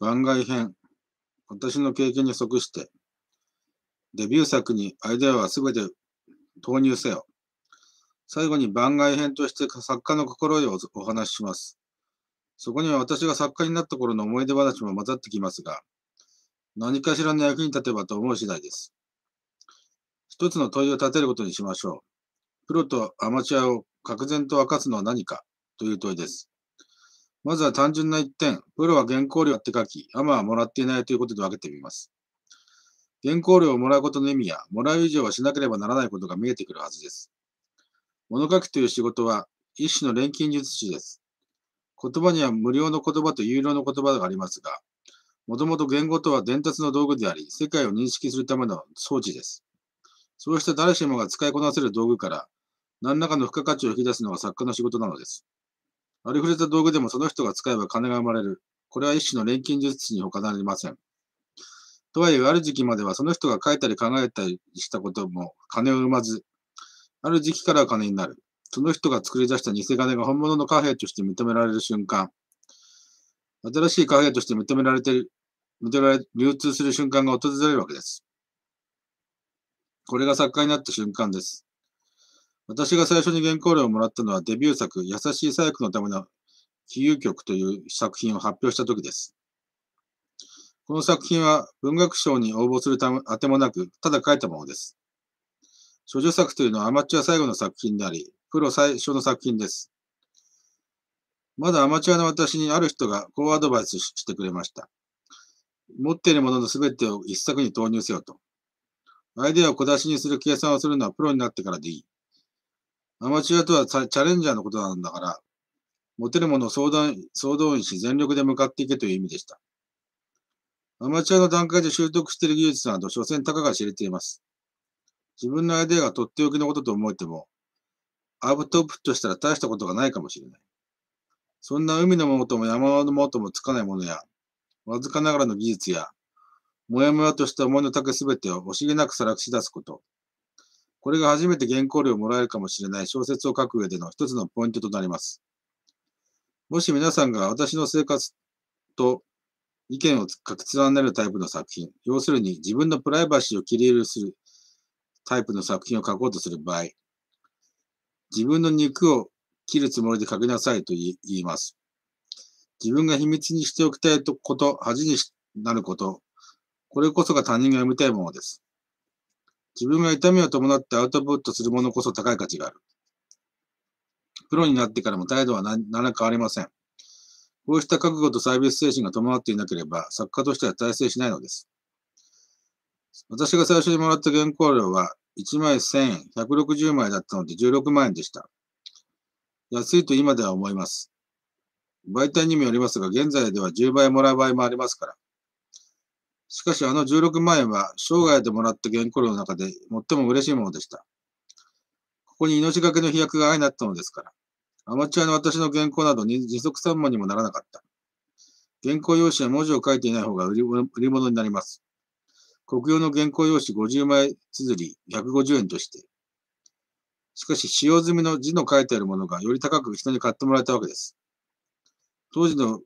番外編。私の経験に即して、デビュー作にアイデアは全て投入せよ。最後に番外編として作家の心得をお話しします。そこには私が作家になった頃の思い出話も混ざってきますが、何かしらの役に立てばと思う次第です。一つの問いを立てることにしましょう。プロとアマチュアを確然と明かすのは何かという問いです。まずは単純な1点、プロは原稿料って書き、アマはもらっていないということで分けてみます。原稿料をもらうことの意味や、もらう以上はしなければならないことが見えてくるはずです。物書きという仕事は、一種の錬金術師です。言葉には無料の言葉と有料の言葉がありますが、もともと言語とは伝達の道具であり、世界を認識するための装置です。そうした誰しもが使いこなせる道具から、何らかの付加価値を引き出すのが作家の仕事なのです。ありふれた道具でもその人が使えば金が生まれる。これは一種の錬金術に他なりません。とはいえ、ある時期まではその人が書いたり考えたりしたことも金を生まず、ある時期からは金になる。その人が作り出した偽金が本物の貨幣として認められる瞬間、新しい貨幣として認められている、認められ、流通する瞬間が訪れるわけです。これが作家になった瞬間です。私が最初に原稿料をもらったのはデビュー作、優しい細工のための比喩曲という作品を発表した時です。この作品は文学賞に応募するためあてもなく、ただ書いたものです。諸女作というのはアマチュア最後の作品であり、プロ最初の作品です。まだアマチュアの私にある人がこうアドバイスしてくれました。持っているものの全てを一作に投入せよと。アイデアを小出しにする計算をするのはプロになってからでいい。アマチュアとはチャレンジャーのことなんだから、持てるものを相総動員し全力で向かっていけという意味でした。アマチュアの段階で習得している技術など、所詮たかが知れています。自分のアイデアがとっておきのことと思えても、アウトプットしたら大したことがないかもしれない。そんな海のものとも山のものともつかないものや、わずかながらの技術や、もやもやとした思いの丈すべてを惜しげなくさらし出すこと。これが初めて原稿料をもらえるかもしれない小説を書く上での一つのポイントとなります。もし皆さんが私の生活と意見を書き連ねるタイプの作品、要するに自分のプライバシーを切り入れするタイプの作品を書こうとする場合、自分の肉を切るつもりで書きなさいと言います。自分が秘密にしておきたいこと、恥になること、これこそが他人が読みたいものです。自分が痛みを伴ってアウトプットするものこそ高い価値がある。プロになってからも態度は何ら変わりません。こうした覚悟とサービス精神が伴っていなければ、作家としては大成しないのです。私が最初にもらった原稿料は、1枚1000円、160枚だったので16万円でした。安いと今では思います。媒体にもよりますが、現在では10倍もらう場合もありますから。しかしあの16万円は生涯でもらった原稿料の中で最も嬉しいものでした。ここに命がけの飛躍が相なったのですから、アマチュアの私の原稿などに二足三万にもならなかった。原稿用紙は文字を書いていない方が売り売り物になります。国用の原稿用紙50枚綴り150円として。しかし、使用済みの字の書いてあるものがより高く人に買ってもらえたわけです。当時の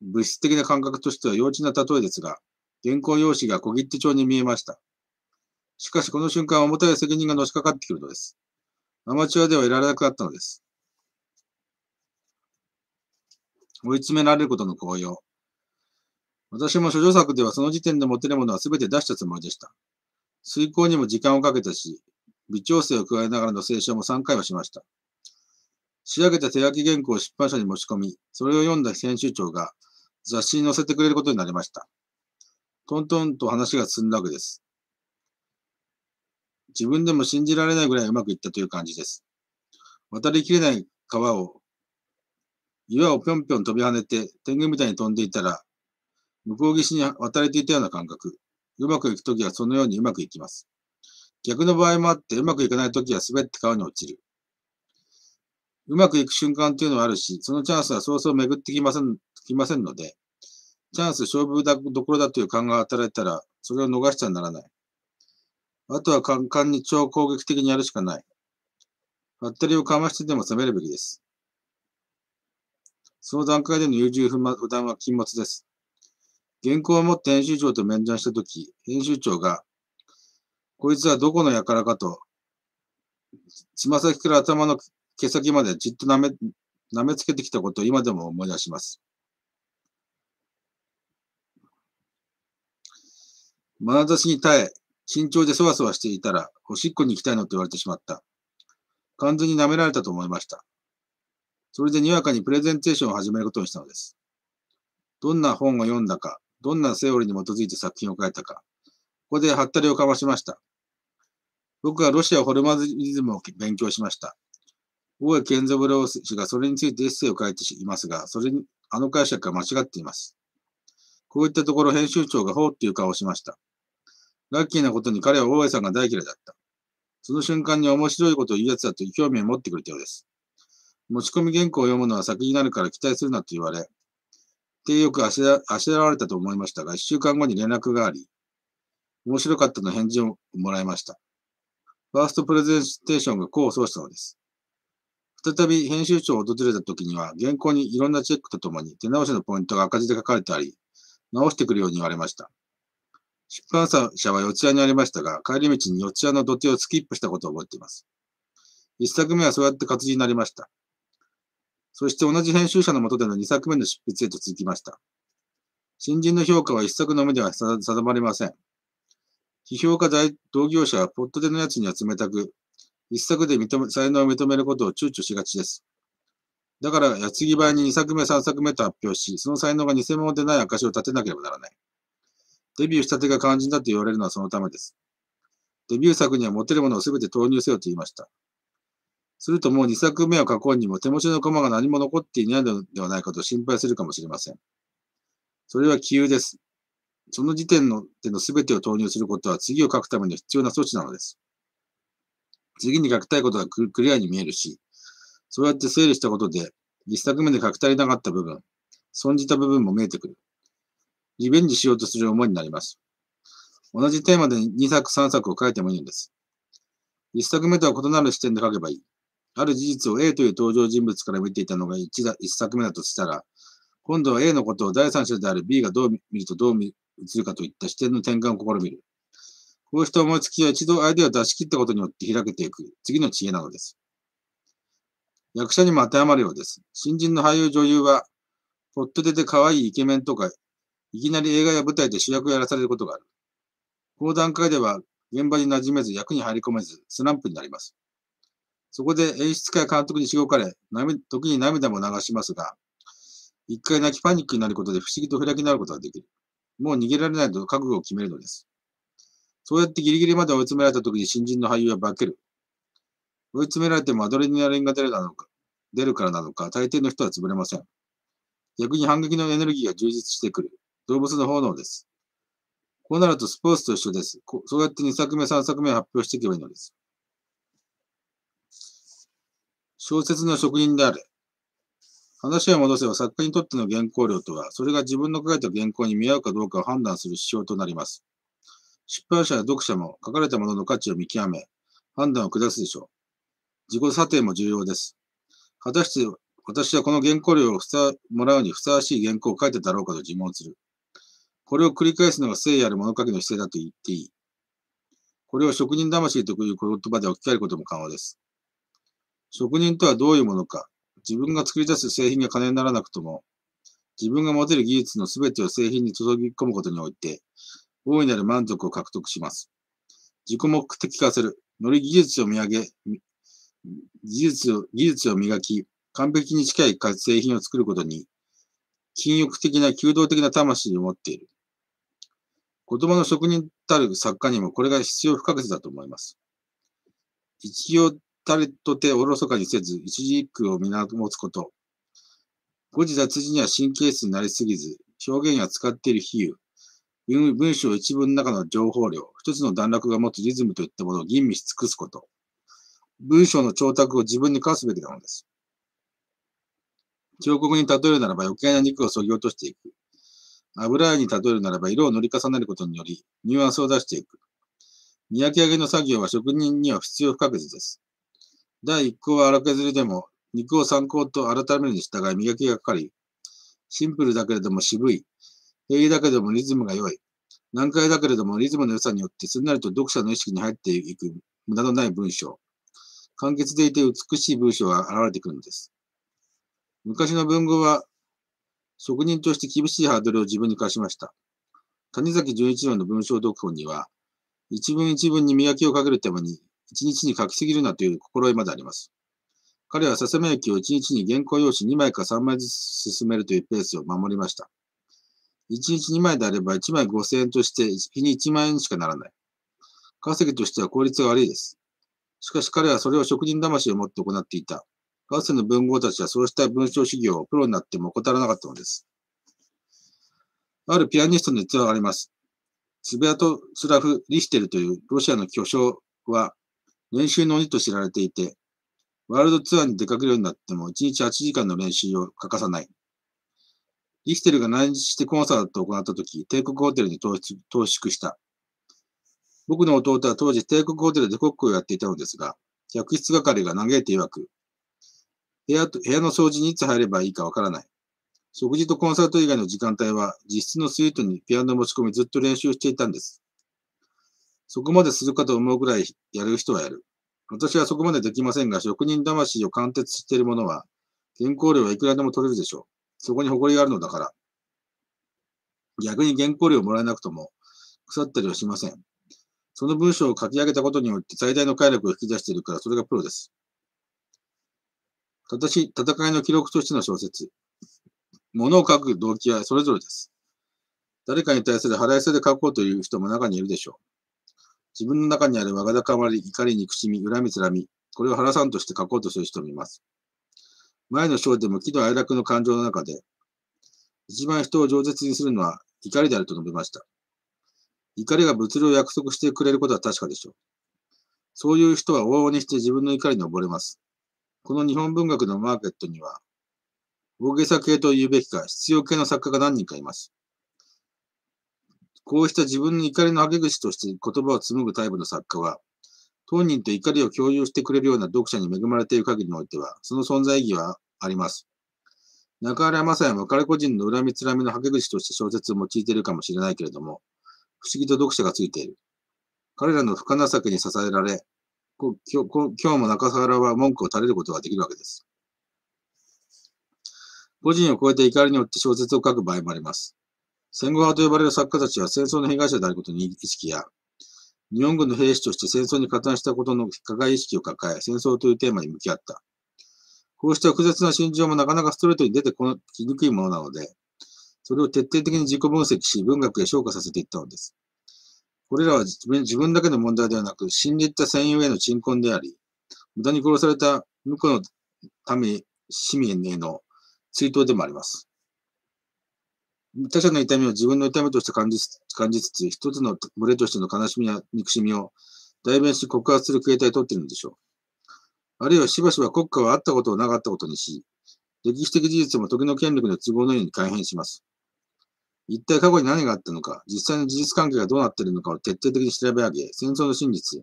物質的な感覚としては幼稚な例えですが、原稿用紙が小切手帳に見えました。しかしこの瞬間、重たい責任がのしかかってくるのです。アマチュアではいられなくなったのです。追い詰められることの高揚。私も諸女作ではその時点で持てるものは全て出したつもりでした。遂行にも時間をかけたし、微調整を加えながらの聖書も3回はしました。仕上げた手書き原稿を出版社に持ち込み、それを読んだ編集長が雑誌に載せてくれることになりました。トントンと話が進んだわけです。自分でも信じられないぐらいうまくいったという感じです。渡りきれない川を、岩をぴょんぴょん飛び跳ねて、天狗みたいに飛んでいたら、向こう岸に渡れていたような感覚。うまくいくときはそのようにうまくいきます。逆の場合もあって、うまくいかないときは滑って川に落ちる。うまくいく瞬間というのはあるし、そのチャンスはそうそう巡ってきません、きませんので、チャンス、勝負どころだという勘が働いたら、それを逃しちゃならない。あとは簡単に超攻撃的にやるしかない。バッテリーをかましてでも攻めるべきです。その段階での優柔不断は禁物です。原稿を持って編集長と面談したとき、編集長が、こいつはどこの輩かと、つま先から頭の毛先までじっと舐め、舐めつけてきたことを今でも思い出します。眼差しに耐え、慎重でそわそわしていたら、おしっこに行きたいのと言われてしまった。完全に舐められたと思いました。それでにわかにプレゼンテーションを始めることにしたのです。どんな本を読んだか、どんなセオリーに基づいて作品を書いたか、ここでハったりをかわしました。僕はロシアホルマズリズムを勉強しました。大江健三郎氏がそれについてエッセイを書いていますが、それに、あの解釈が間違っています。こういったところ編集長がほうっていう顔をしました。ラッキーなことに彼は大江さんが大嫌いだった。その瞬間に面白いことを言う奴だと興味を持ってくれたようです。持ち込み原稿を読むのは先になるから期待するなと言われ、手よくあしらあしらわれたと思いましたが、一週間後に連絡があり、面白かったの返事をもらいました。ファーストプレゼンテーションが功を奏したのです。再び編集長を訪れた時には、原稿にいろんなチェックとともに手直しのポイントが赤字で書かれてあり、直してくるように言われました。出版社は四谷にありましたが、帰り道に四谷の土手をスキップしたことを覚えています。一作目はそうやって活字になりました。そして同じ編集者のもとでの二作目の執筆へと続きました。新人の評価は一作の目では定まりません。批評家同業者はポットでのやつには冷たく、一作で認め才能を認めることを躊躇しがちです。だから、矢継ぎ早に二作目、三作目と発表し、その才能が偽物でない証を立てなければならない。デビューしたてが肝心だと言われるのはそのためです。デビュー作には持てるものを全て投入せよと言いました。するともう2作目を書こうにも手持ちの駒が何も残っていないのではないかと心配するかもしれません。それは杞憂です。その時点のでの全てを投入することは次を書くための必要な措置なのです。次に書きたいことがクリアに見えるし、そうやって整理したことで、1作目で書き足りなかった部分、損じた部分も見えてくる。リベンジしようとする思いになります。同じテーマで2作3作を書いてもいいのです。1作目とは異なる視点で書けばいい。ある事実を A という登場人物から見ていたのが 1, だ1作目だとしたら、今度は A のことを第三者である B がどう見るとどう映るかといった視点の転換を試みる。こうした思いつきは一度アイデアを出し切ったことによって開けていく次の知恵なのです。役者にも当てはまるようです。新人の俳優女優は、ほッと出て可愛いイケメンとかいきなり映画や舞台で主役をやらされることがある。この段階では現場に馴染めず役に入り込めずスランプになります。そこで演出家や監督にしごかれ、時に涙も流しますが、一回泣きパニックになることで不思議と開き直ることができる。もう逃げられないと覚悟を決めるのです。そうやってギリギリまで追い詰められた時に新人の俳優は化ける。追い詰められてもアドレナリンが出るなのか出るからなのか、大抵の人は潰れません。逆に反撃のエネルギーが充実してくる。動物の方です。こうなるとスポーツと一緒です。そうやって2作目、3作目を発表していけばいいのです。小説の職人であれ。話を戻せば作家にとっての原稿料とは、それが自分の書いた原稿に見合うかどうかを判断する指標となります。出版社や読者も書かれたものの価値を見極め、判断を下すでしょう。自己査定も重要です。果たして私はこの原稿料をもらうにふさわしい原稿を書いてたろうかと自問する。これを繰り返すのが聖意ある物書きの姿勢だと言っていい。これを職人魂という言葉で置き換えることも可能です。職人とはどういうものか、自分が作り出す製品が金にならなくとも、自分が持てる技術の全てを製品に注ぎ込むことにおいて、大いなる満足を獲得します。自己目的化する。より技術を見上げ、技術を技術を磨き、完璧に近い製品を作ることに、禁欲的な、求道的な魂を持っている。言葉の職人たる作家にもこれが必要不可欠だと思います。一応たりとておろそかにせず、一字一句を皆持つこと。語字脱字には神経質になりすぎず、表現や使っている比喩、文章一文の中の情報量、一つの段落が持つリズムといったものを吟味し尽くすこと。文章の調達を自分に課すべきなのです。彫刻に例えるならば余計な肉を削ぎ落としていく。油絵に例えるならば色を塗り重ねることによりニュアンスを出していく。見焼き上げの作業は職人には必要不可欠です。第1項は荒削りでも肉を参考と改めるに従い磨きがかかり、シンプルだけれども渋い、平易だけれどもリズムが良い、難解だけれどもリズムの良さによってすんなりと読者の意識に入っていく無駄のない文章。簡潔でいて美しい文章が現れてくるのです。昔の文豪は職人として厳しいハードルを自分に課しました。谷崎潤一郎の文章読本には、一文一文に磨きをかけるために、一日に書きすぎるなという心得まであります。彼はささめ焼きを一日に原稿用紙2枚か3枚ずつ進めるというペースを守りました。一日2枚であれば1枚5000円として日に1万円しかならない。稼ぎとしては効率が悪いです。しかし彼はそれを職人魂を持って行っていた。かつスの文豪たちはそうした文章修行をプロになっても怠らなかったのです。あるピアニストの逸話があります。スベアトスラフ・リヒテルというロシアの巨匠は練習の鬼と知られていて、ワールドツアーに出かけるようになっても1日8時間の練習を欠かさない。リヒテルが内日してコンサートを行ったとき、帝国ホテルに投縮した。僕の弟は当時帝国ホテルでコックをやっていたのですが、客室係が嘆いて曰く、部屋と部屋の掃除にいつ入ればいいかわからない。食事とコンサート以外の時間帯は、実質のスイートにピアノを持ち込みずっと練習していたんです。そこまでするかと思うくらいやる人はやる。私はそこまでできませんが、職人魂を貫徹しているものは、原稿料はいくらでも取れるでしょう。そこに誇りがあるのだから。逆に原稿料をもらえなくとも、腐ったりはしません。その文章を書き上げたことによって最大の快楽を引き出しているから、それがプロです。戦いの記録としての小説。物を書く動機はそれぞれです。誰かに対する腹いせで書こうという人も中にいるでしょう。自分の中にあるわがだかまり、怒り、憎しみ、恨み、つらみ、これを原さんとして書こうとする人もいます。前の章でも喜怒哀楽の感情の中で、一番人を饒舌にするのは怒りであると述べました。怒りが物量を約束してくれることは確かでしょう。そういう人は往々にして自分の怒りに溺れます。この日本文学のマーケットには、大げさ系と言うべきか、必要系の作家が何人かいます。こうした自分の怒りの励口として言葉を紡ぐタイプの作家は、当人と怒りを共有してくれるような読者に恵まれている限りにおいては、その存在意義はあります。中原雅也も彼個人の恨みつらみの励口として小説を用いているかもしれないけれども、不思議と読者がついている。彼らの不可情けに支えられ、今日も中原は文句を垂れることができるわけです。個人を超えて怒りによって小説を書く場合もあります。戦後派と呼ばれる作家たちは戦争の被害者であることに意識や、日本軍の兵士として戦争に加担したことの加害意識を抱え、戦争というテーマに向き合った。こうした複雑な心情もなかなかストレートに出てこきにくいものなので、それを徹底的に自己分析し、文学へ昇華させていったのです。これらは自分だけの問題ではなく、死んでいった戦友への鎮魂であり、無駄に殺された無垢のため、市民への追悼でもあります。他者の痛みを自分の痛みとして感じつつ、一つの群れとしての悲しみや憎しみを代弁し告発する形態をとっているのでしょう。あるいはしばしば国家はあったことをなかったことにし、歴史的事実も時の権力の都合のように改変します。一体過去に何があったのか、実際の事実関係がどうなっているのかを徹底的に調べ上げ、戦争の真実、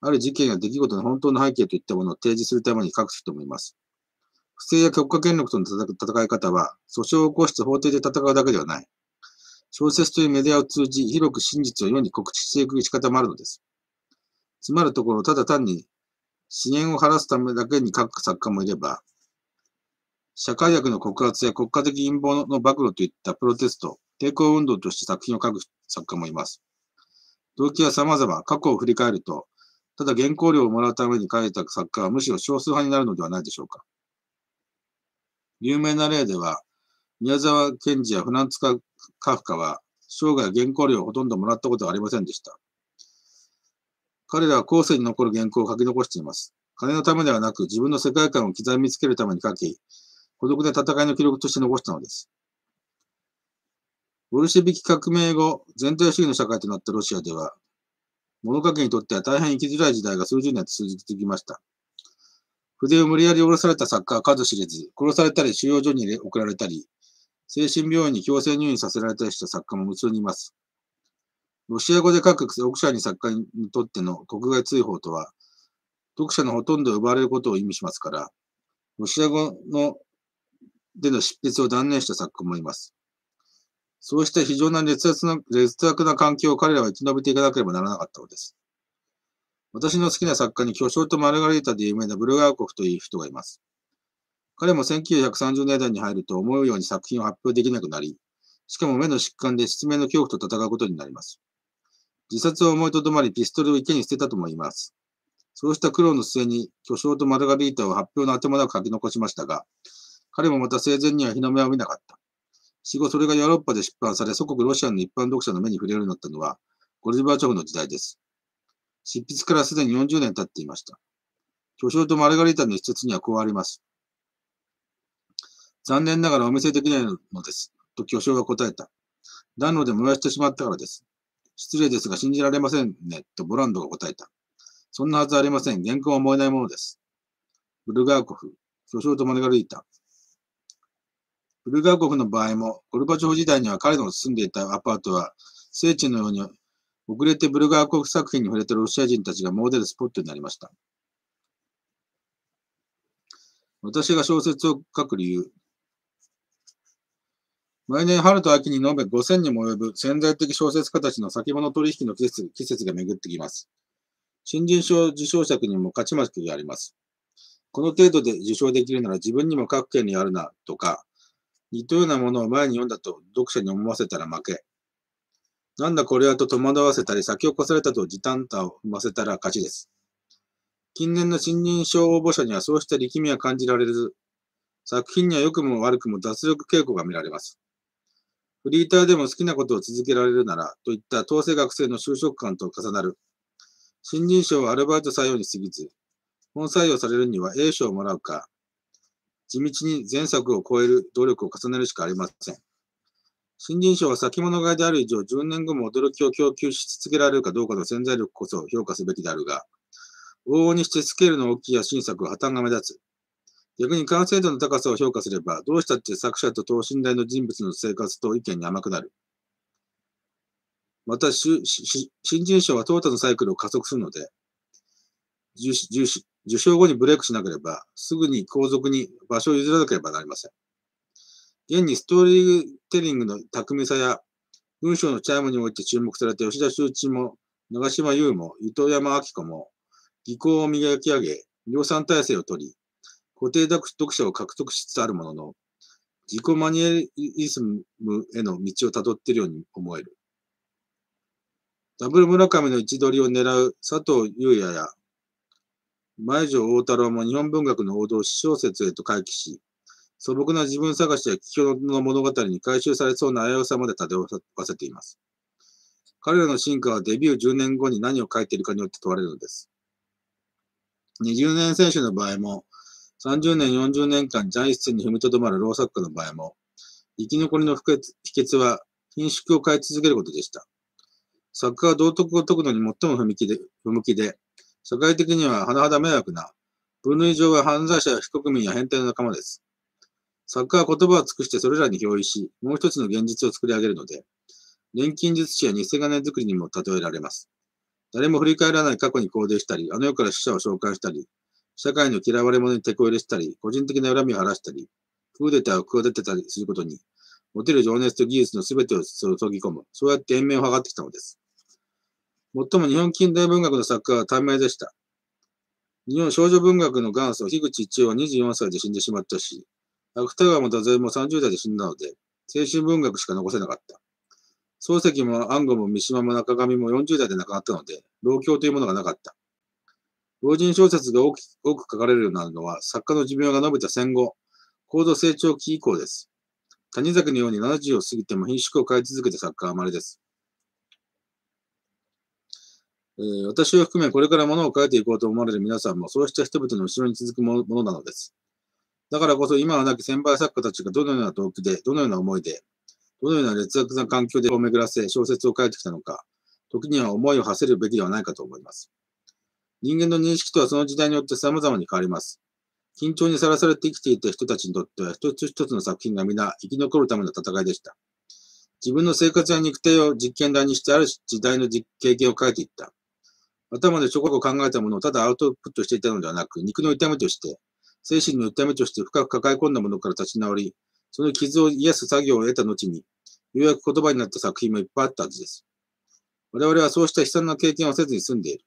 ある事件や出来事の本当の背景といったものを提示するために書くと思います。不正や国家権力との戦い方は、訴訟を起こして法廷で戦うだけではない。小説というメディアを通じ、広く真実を世に告知していく仕方もあるのです。つまるところ、ただ単に支援を晴らすためだけに書く作家もいれば、社会学の告発や国家的陰謀の暴露といったプロテスト、抵抗運動として作品を書く作家もいます。動機は様々、過去を振り返ると、ただ原稿料をもらうために書いた作家はむしろ少数派になるのではないでしょうか。有名な例では、宮沢賢治やフランツカ・カフカは、生涯原稿料をほとんどもらったことはありませんでした。彼らは後世に残る原稿を書き残しています。金のためではなく、自分の世界観を刻みつけるために書き、孤独な戦いの記録として残したのです。ボルシェビキ革命後、全体主義の社会となったロシアでは、物書きにとっては大変生きづらい時代が数十年続きました。筆を無理やり下ろされた作家は数知れず、殺されたり収容所に送られたり、精神病院に強制入院させられたりした作家も無数にいます。ロシア語で書く読者に作家にとっての国外追放とは、読者のほとんどを奪われることを意味しますから、ロシア語のでの執筆を断念した作家もいます。そうした非常な劣悪な劣悪な環境を彼らは生き延びていかなければならなかったのです。私の好きな作家に巨匠とマルガリータで有名なブルガーコフという人がいます。彼も1930年代に入ると思うように作品を発表できなくなり、しかも目の疾患で失明の恐怖と戦うことになります。自殺を思いとどまりピストルを池に捨てたとも言います。そうした苦労の末に巨匠とマルガリータを発表の頭なく書き残しましたが、彼もまた生前には日の目を見なかった。死後それがヨーロッパで出版され、祖国ロシアの一般読者の目に触れるようになったのは、ゴルジバチョフの時代です。執筆からすでに40年経っていました。巨匠とマルガリータの一節にはこうあります。残念ながらお見せできないのです。と巨匠が答えた。暖炉で燃やしてしまったからです。失礼ですが信じられませんね。とボランドが答えた。そんなはずありません。原稿は燃えないものです。ブルガーコフ、巨匠とマルガリータ、ブルガー国の場合も、ゴルバチョフ時代には彼の住んでいたアパートは、聖地のように遅れてブルガー国作品に触れたロシア人たちがモデルスポットになりました。私が小説を書く理由。毎年春と秋に延べ5000にも及ぶ潜在的小説家たちの先物取引の季節季節が巡ってきます。新人賞受賞者にも勝ち負けがあります。この程度で受賞できるなら自分にも各県にあるなとか、似たようなものを前に読んだと読者に思わせたら負け。なんだこれはと戸惑わせたり先を越されたと時短たを生ませたら勝ちです。近年の新人賞応募者にはそうした力みは感じられず、作品には良くも悪くも脱力傾向が見られます。フリーターでも好きなことを続けられるなら、といった当世学生の就職観と重なる。新人賞はアルバイト採用に過ぎず、本採用されるには A 賞をもらうか、地道に前作を超える努力を重ねるしかありません。新人賞は先物買いである以上、10年後も驚きを供給し続けられるかどうかの潜在力こそ評価すべきであるが、往々にしてスケールの大きいや新作は破綻が目立つ。逆に完成度の高さを評価すれば、どうしたって作者と等身大の人物の生活と意見に甘くなる。また、新人賞は淘汰のサイクルを加速するので、重視重視受賞後にブレイクしなければ、すぐに皇族に場所を譲らなければなりません。現にストーリーテリングの巧みさや、文章のチャイムにおいて注目された吉田周一も、長島優も、伊藤山明子も、技巧を磨き上げ、量産体制を取り、固定読者を獲得しつつあるものの、自己マニエリズムへの道をたどっているように思える。ダブル村上の位置取りを狙う佐藤優也や前城大太郎も日本文学の王道小説へと回帰し、素朴な自分探しや桔梗の物語に回収されそうな危うさまで漂わせています。彼らの進化はデビュー10年後に何を書いているかによって問われるのです。20年選手の場合も、30年、40年間材質に踏みとどまる老作家の場合も、生き残りの秘訣は、品縮を変え続けることでした。作家は道徳を解くのに最も踏み切で、踏む気で、社会的には甚だ迷惑な、分類上は犯罪者や非国民や変態の仲間です。作家は言葉を尽くしてそれらに憑依し、もう一つの現実を作り上げるので、錬金術師や偽金作りにも例えられます。誰も振り返らない過去に肯定したり、あの世から死者を召喚したり、社会の嫌われ者に手こ入れしたり、個人的な恨みを晴らしたり、クーデターをクーデてたりすることに、持てる情熱と技術の全てを注ぎ込む、そうやって延命を図ってきたのです。最も日本近代文学の作家は短命でした。日本少女文学の元祖、樋口一葉は24歳で死んでしまったし、芥川も太宰も30代で死んだので、青春文学しか残せなかった。漱石も安吾も三島も中上も40代で亡くなったので、老教というものがなかった。老人小説が多く多く書かれるようになるのは、作家の寿命が延びた戦後、高度成長期以降です。谷崎のように70を過ぎても品種を変え続けた作家は稀です。え私を含めこれから物を変えていこうと思われる皆さんも、そうした人々の後ろに続くものなのです。だからこそ今はなき先輩作家たちがどのような動機で、どのような思いで、どのような劣悪な環境でを巡らせ小説を書いてきたのか、時には思いを馳せるべきではないかと思います。人間の認識とはその時代によって様々に変わります。緊張にさらされて生きていた人たちにとっては一つ一つの作品が皆生き残るための戦いでした。自分の生活や肉体を実験台にしてある時代の経験を書いていった。頭でちょこちょこ考えたものをただアウトプットしていたのではなく、肉の痛みとして、精神の痛みとして深く抱え込んだものから立ち直り、その傷を癒す作業を得た後に、ようやく言葉になった作品もいっぱいあったはずです。我々はそうした悲惨な経験をせずに済んでいる。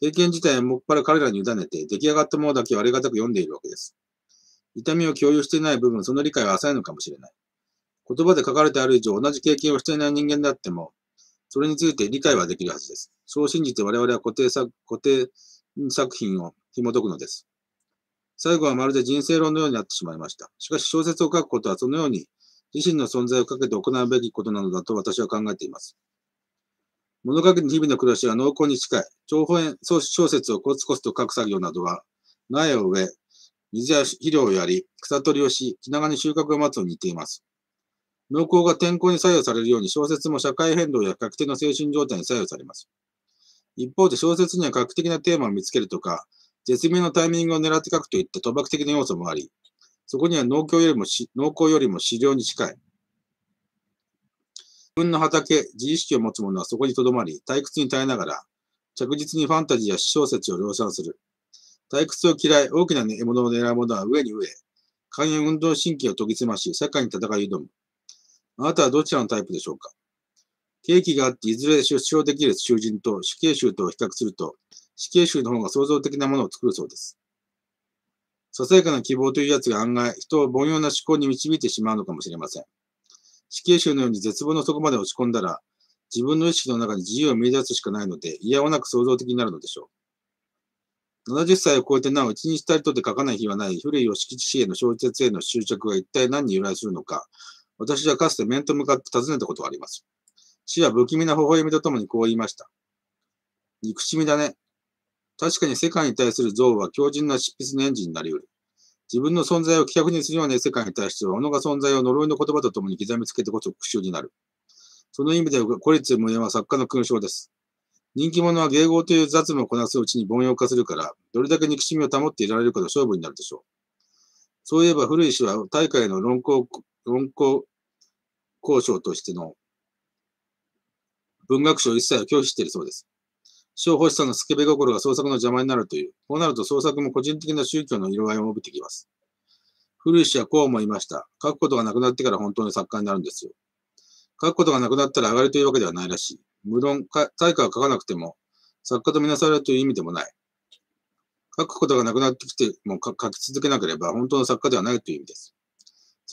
経験自体はもっぱら彼らに委ねて、出来上がったものだけをありがたく読んでいるわけです。痛みを共有していない部分、その理解は浅いのかもしれない。言葉で書かれてある以上、同じ経験をしていない人間であっても、それについて理解はできるはずです。そう信じて我々は固定作固定作品を紐解くのです。最後はまるで人生論のようになってしまいました。しかし小説を書くことはそのように自身の存在をかけて行うべきことなのだと私は考えています。物書きの日々の暮らしは濃厚に近い。長編小説をコツコツと書く作業などは、苗を植え、水や肥料をやり、草取りをし、気長に収穫を待つと似ています。濃厚が天候に作用されるように小説も社会変動や確定の精神状態に作用されます。一方で小説には画期的なテーマを見つけるとか、絶妙なタイミングを狙って書くといった賭博的な要素もあり、そこには農協よりも農耕よりも資料に近い。自分の畑、自意識を持つ者はそこにとどまり、退屈に耐えながら、着実にファンタジーや小説を量産する。退屈を嫌い、大きな獲物を狙う者は上に上関肝炎運動神経を研ぎ澄まし、社会に戦い挑む。あなたはどちらのタイプでしょうか刑期があって、いずれ出生できる囚人と死刑囚と比較すると、死刑囚の方が創造的なものを作るそうです。ささやかな希望というやつが案外、人を凡庸な思考に導いてしまうのかもしれません。死刑囚のように絶望の底まで落ち込んだら、自分の意識の中に自由を見出すしかないので、嫌おなく創造的になるのでしょう。70歳を超えてなお一日たりとって書かない日はない古い吉吉氏への小説への執着が一体何に由来するのか、私はかつて面と向かって尋ねたことがあります。死は不気味な微笑みとともにこう言いました。憎しみだね。確かに世界に対する憎悪は強靭な執筆のエンジンになりうる。自分の存在を規約にするような世界に対しては、己が存在を呪いの言葉とともに刻みつけてこそ復讐になる。その意味では孤立無縁は作家の勲章です。人気者は迎合という雑務をこなすうちに凡庸化するから、どれだけ憎しみを保っていられるかの勝負になるでしょう。そういえば古い氏は大会の論考、論考交渉としての文学賞一切を拒否しているそうです。小星さんのスケベ心が創作の邪魔になるという、こうなると創作も個人的な宗教の色合いを帯びてきます。古石はこう思いました。書くことがなくなってから本当に作家になるんですよ。書くことがなくなったら上がりというわけではないらしい。無論、対価を書かなくても、作家とみなされるという意味でもない。書くことがなくなってきても書き続けなければ本当の作家ではないという意味です。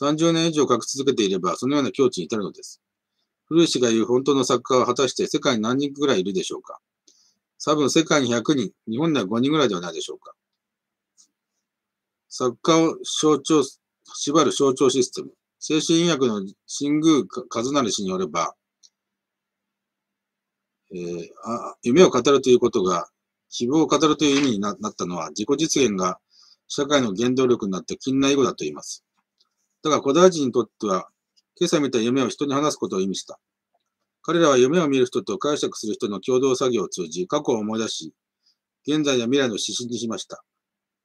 30年以上書き続けていれば、そのような境地に至るのです。古市が言う本当の作家は果たして世界に何人ぐらいいるでしょうか多分世界に100人、日本では5人ぐらいではないでしょうか作家を象徴、縛る象徴システム。精神医学の新宮和成氏によれば、えー、あ夢を語るということが希望を語るという意味になったのは自己実現が社会の原動力になった近代語だと言います。だから古代人にとっては今朝見た夢を人に話すことを意味した。彼らは夢を見る人と解釈する人の共同作業を通じ、過去を思い出し、現在や未来の指針にしました。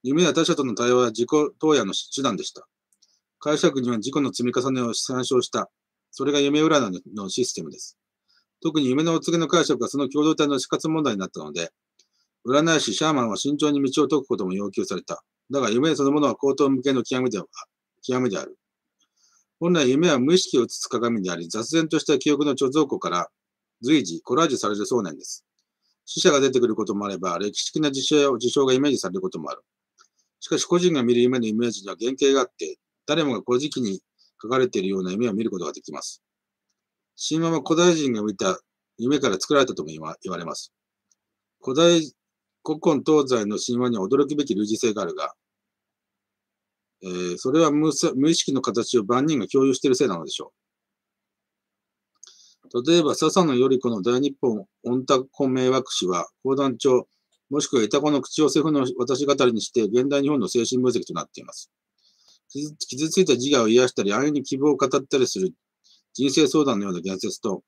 夢や他者との対話は自己投与の手段でした。解釈には自己の積み重ねを参照した。それが夢占いのシステムです。特に夢のお告げの解釈がその共同体の死活問題になったので、占い師、シャーマンは慎重に道を解くことも要求された。だが夢そのものは高等無けの極みで極みである。本来夢は無意識を映す鏡であり、雑然とした記憶の貯蔵庫から随時コラージュされるそうなんです。死者が出てくることもあれば、歴史的な事象事象がイメージされることもある。しかし個人が見る夢のイメージには原型があって、誰もが古事記に書かれているような夢を見ることができます。神話は古代人が見た夢から作られたとも言われます。古代、古今東西の神話には驚くべき類似性があるが、えー、それは無無意識の形を万人が共有しているせいなのでしょう。例えば、笹野より子の大日本音楽迷惑誌は、講談帳、もしくは板子の口をセフの私語りにして、現代日本の精神分析となっています。傷ついた自我を癒したり、安易に希望を語ったりする人生相談のような言説と、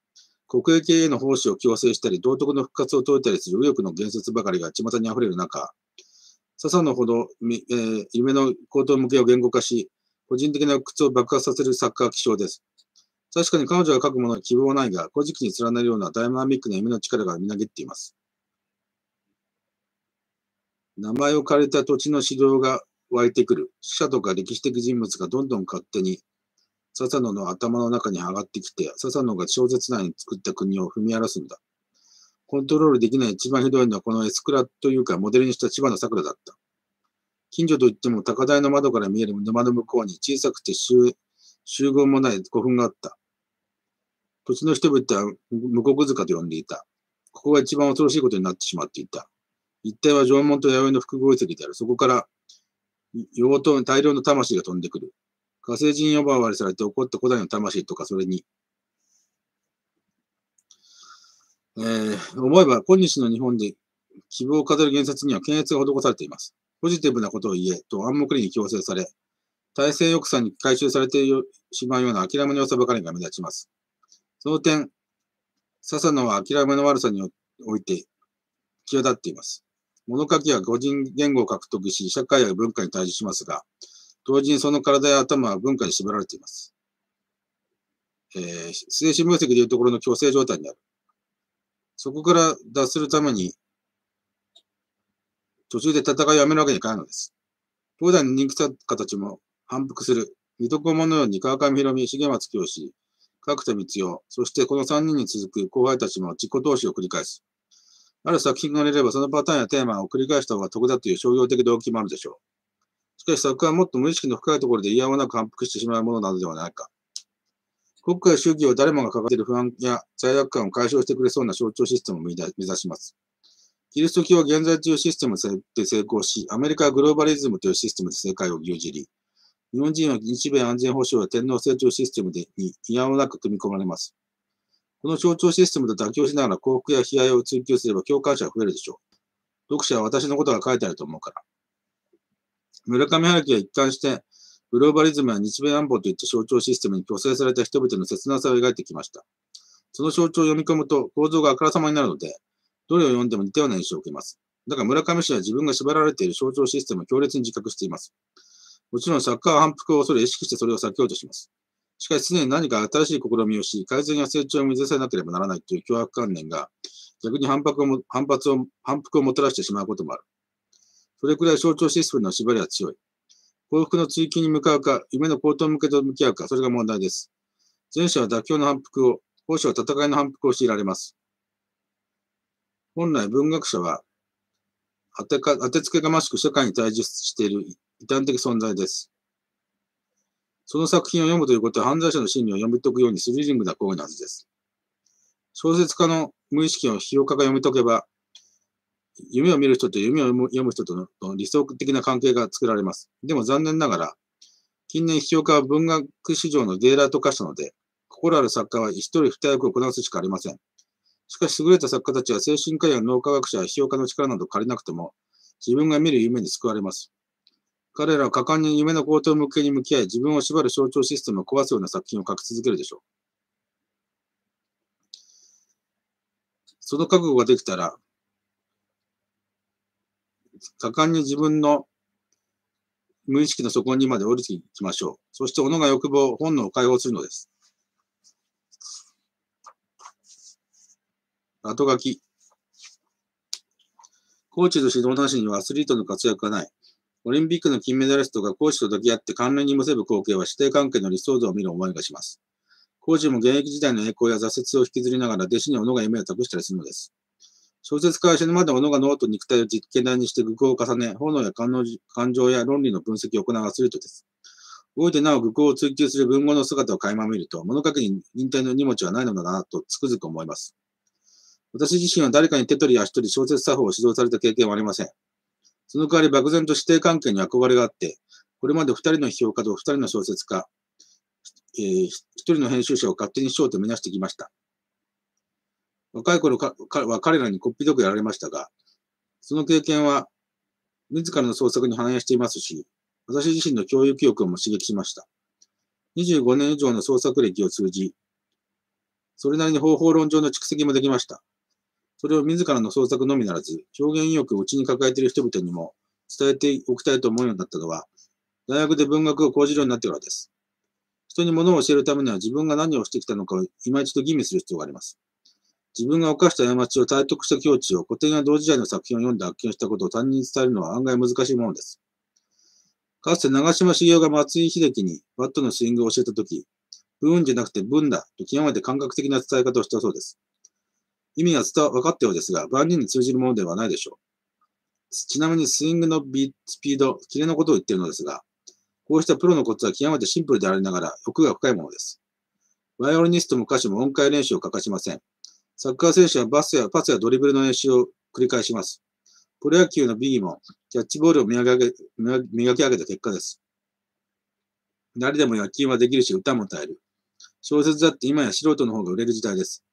国益への奉仕を強制したり、道徳の復活を説いたりする右翼の言説ばかりが巷に溢れる中、笹野ほど、えー、夢の行動向けを言語化し、個人的な靴を爆発させる作家は希少です。確かに彼女が書くものは希望ないが、古事記に連なるようなダイナミックな夢の力がみなぎっています。名前を借りた土地の指導が湧いてくる。死者とか歴史的人物がどんどん勝手に笹野の頭の中に上がってきて、笹野が小説内に作った国を踏み荒らすんだ。コントロールできない一番ひどいのはこのエスクラというかモデルにした千葉の桜だった。近所といっても高台の窓から見える沼の向こうに小さくて集集合もない古墳があった。土地の人々は無国塚と呼んでいた。ここが一番恐ろしいことになってしまっていた。一帯は縄文と弥生の複合遺跡である。そこから、妖刀に大量の魂が飛んでくる。火星人呼ばわりされて怒った古代の魂とか、それに、えー、思えば今日の日本で希望を語る原説には検閲が施されています。ポジティブなことを言えと暗黙に強制され、体制抑散に回収されてしまうような諦めの良さばかりが目立ちます。その点、笹野は諦めの悪さにおいて際立っています。物書きは個人言語を獲得し、社会や文化に対峙しますが、同時にその体や頭は文化に縛られています。えー、精神分析でいうところの強制状態にある。そこから脱するために、途中で戦いをやめるわけにいかないのです。東大の人気作家たちも反復する。水戸黄門のように川上博美、重松清、角田光代、そしてこの3人に続く後輩たちも自己投資を繰り返す。ある作品が出ればそのパターンやテーマを繰り返した方が得だという商業的動機もあるでしょう。しかし作家はもっと無意識の深いところで嫌わなく反復してしまうものなどではないか。国家や宗教を誰もが抱えている不安や罪悪感を解消してくれそうな象徴システムを目指します。キリスト教は現在というシステムで成功し、アメリカはグローバリズムというシステムで世界を牛耳り、日本人は日米安全保障や天皇成長システムでに違反をなく組み込まれます。この象徴システムと妥協しながら幸福や悲哀を追求すれば共感者は増えるでしょう。読者は私のことが書いてあると思うから。村上春樹は一貫してグローバリズムや日米安保といった象徴システムに虚勢された人々の切なさを描いてきました。その象徴を読み込むと構造があからさまになるので、どれを読んでも似たような印象を受けます。だから村上氏は自分が縛られている象徴システムを強烈に自覚しています。もちろんサッカー反復を恐れ意識してそれを避けようとします。しかし常に何か新しい試みをし、改善や成長を目指さなければならないという脅迫観念が、逆に反発を反発を反復をもたらしてしまうこともある。それくらい象徴システムの縛りは強い。幸福の追求に向かうか、夢の高等向けと向き合うか、それが問題です。前者は妥協の反復を、後者は戦いの反復を強いられます。本来文学者は当てか、当てつけがましく社会に対峙している異端的存在です。その作品を読むということは犯罪者の心理を読み解くようにスリリングな行為のはずです。小説家の無意識の批評家が読み解けば、夢を見る人と夢を読む人との理想的な関係が作られます。でも残念ながら、近年批評家は文学史上のデーラーと化したので、心ある作家は一人二役をこなすしかありません。しかし優れた作家たちは精神科や脳科学者や批評家の力など借りなくても、自分が見る夢に救われます。彼らは果敢に夢の高等向けに向き合い、自分を縛る象徴システムを壊すような作品を書き続けるでしょう。その覚悟ができたら、果敢に自分の無意識の底にまで降りていきましょう。そして己が欲望、本能を解放するのです。後書き。コーチと指導なしにはアスリートの活躍がない。オリンピックの金メダリストがコーチと抱き合って関連に結ぶ光景は指定関係の理想像を見る思いがします。コーチも現役時代の栄光や挫折を引きずりながら弟子に己が夢を託したりするのです。小説から死ぬまで物が脳と肉体を実験台にして愚行を重ね、炎や感情や論理の分析を行うアスリートです。動いてなお愚行を追求する文豪の姿を垣間見ると、物書きに忍耐の荷物はないのだなとつくづく思います。私自身は誰かに手取り足取り小説作法を指導された経験はありません。その代わり漠然と指定関係に憧れがあって、これまで二人の批評家と二人の小説家、えー、一人の編集者を勝手にしようと見なしてきました。若い頃かは彼らにこっぴどくやられましたが、その経験は自らの創作に反映していますし、私自身の教育欲も刺激しました。25年以上の創作歴を通じ、それなりに方法論上の蓄積もできました。それを自らの創作のみならず、表現意欲を内に抱えている人々にも伝えておきたいと思うようになったのは、大学で文学を講じるようになってからです。人に物を教えるためには自分が何をしてきたのかを今一度吟味する必要があります。自分が犯した過ちを体得した境地を古典や同時代の作品を読んで発見したことを担任に伝えるのは案外難しいものです。かつて長島茂雄が松井秀喜にバットのスイングを教えたとき、ブーンじゃなくてブンだと極めて感覚的な伝え方をしたそうです。意味が伝わ分かったようですが、万人に通じるものではないでしょう。ちなみにスイングのビスピード、キレのことを言っているのですが、こうしたプロのコツは極めてシンプルでありながら欲が深いものです。バイオリニストも歌手も音階練習を欠かしません。サッカー選手はバスやパスやドリブルの練習を繰り返します。プロ野球の B もキャッチボールを磨き上げ磨き上げた結果です。誰でも野球はできるし、歌も歌える。小説だって今や素人の方が売れる時代です。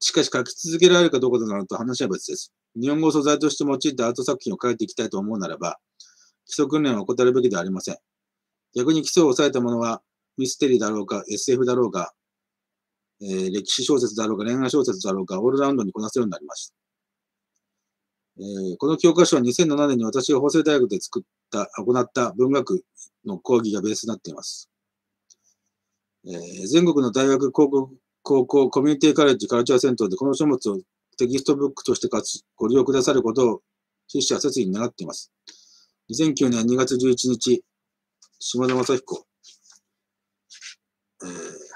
しかし書き続けられるかどうかとなると話は別です。日本語を素材として用いたアート作品を書いていきたいと思うならば、基礎訓練を怠るべきではありません。逆に基礎を抑えたものはミステリーだろうか SF だろうかえー、歴史小説だろうか恋愛小説だろうか、オールラウンドにこなせるようになりました。えー、この教科書は2007年に私が法政大学で作った、行った文学の講義がベースになっています。えー、全国の大学、高校、高校、コミュニティカレッジ、カルチャーセンターでこの書物をテキストブックとしてご利用くださることを筆者切に願っています。2009年2月11日、下田正彦。えー